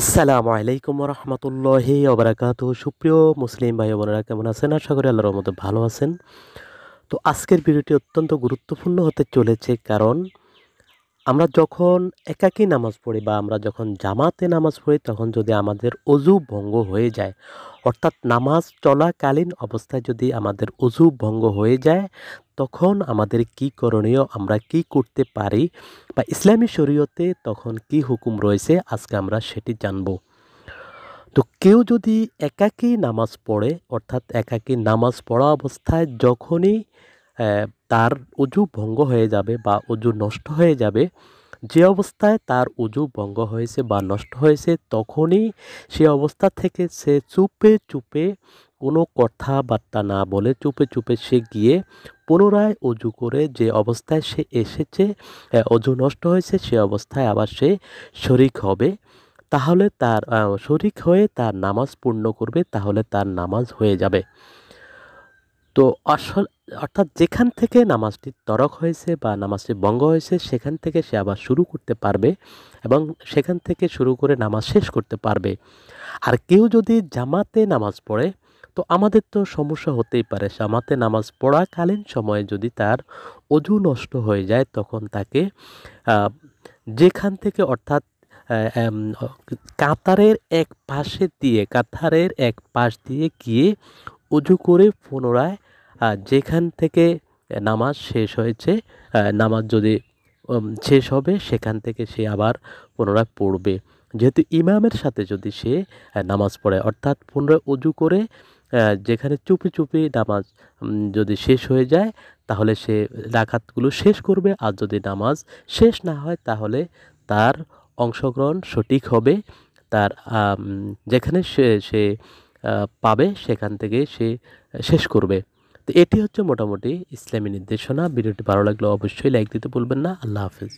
আসসালামু আলাইকুম রহমতুল্লাহ অবরাকাত সুপ্রিয় মুসলিম ভাই বোনেরা কেমন আছেন আশা করি আল্লাহর মতো ভালো আছেন তো আজকের ভিডিওটি অত্যন্ত গুরুত্বপূর্ণ হতে চলেছে কারণ আমরা যখন একাকী নামাজ পড়ি বা আমরা যখন জামাতে নামাজ পড়ি তখন যদি আমাদের অজু ভঙ্গ হয়ে যায় অর্থাৎ নামাজ চলাকালীন অবস্থায় যদি আমাদের অজু ভঙ্গ হয়ে যায় তখন আমাদের কি করণীয় আমরা কি করতে পারি বা ইসলামী শরীয়তে তখন কি হুকুম রয়েছে আজকে আমরা সেটি জানব তো কেউ যদি একাকী নামাজ পড়ে অর্থাৎ একাকী নামাজ পড়া অবস্থায় যখনই তার উজু ভঙ্গ হয়ে যাবে বা উজু নষ্ট হয়ে যাবে যে অবস্থায় তার উজু ভঙ্গ হয়েছে বা নষ্ট হয়েছে তখনই সে অবস্থা থেকে সে চুপে চুপে কোনো কথাবার্তা না বলে চুপে চুপে সে গিয়ে পুনরায় উজু করে যে অবস্থায় সে এসেছে অজু নষ্ট হয়েছে সে অবস্থায় আবার সে শরিক হবে তাহলে তার শরিক হয়ে তার নামাজ পূর্ণ করবে তাহলে তার নামাজ হয়ে যাবে তো আসল অর্থাৎ যেখান থেকে নামাজটি তরক হয়েছে বা নামাজটি বঙ্গ হয়েছে সেখান থেকে সে আবার শুরু করতে পারবে এবং সেখান থেকে শুরু করে নামাজ শেষ করতে পারবে আর কেউ যদি জামাতে নামাজ পড়ে তো আমাদের তো সমস্যা হতেই পারে জামাতে নামাজ পড়াকালীন সময়ে যদি তার অজু নষ্ট হয়ে যায় তখন তাকে যেখান থেকে অর্থাৎ কাতারের এক পাশে দিয়ে কাতারের এক পাশ দিয়ে গিয়ে উজু করে পুনরায় যেখান থেকে নামাজ শেষ হয়েছে নামাজ যদি শেষ হবে সেখান থেকে সে আবার পুনরায় পড়বে যেহেতু ইমামের সাথে যদি সে নামাজ পড়ে অর্থাৎ পুনরায় উজু করে যেখানে চুপি চুপি নামাজ যদি শেষ হয়ে যায় তাহলে সে ডাকাতগুলো শেষ করবে আর যদি নামাজ শেষ না হয় তাহলে তার অংশগ্রহণ সঠিক হবে তার যেখানে সে সে পাবে সেখান থেকে সে শেষ করবে তো এটি হচ্ছে মোটামুটি ইসলামী নির্দেশনা ভিডিওটি ভালো লাগলে অবশ্যই লাইক দিতে ভুলবেন না আল্লাহ হাফিজ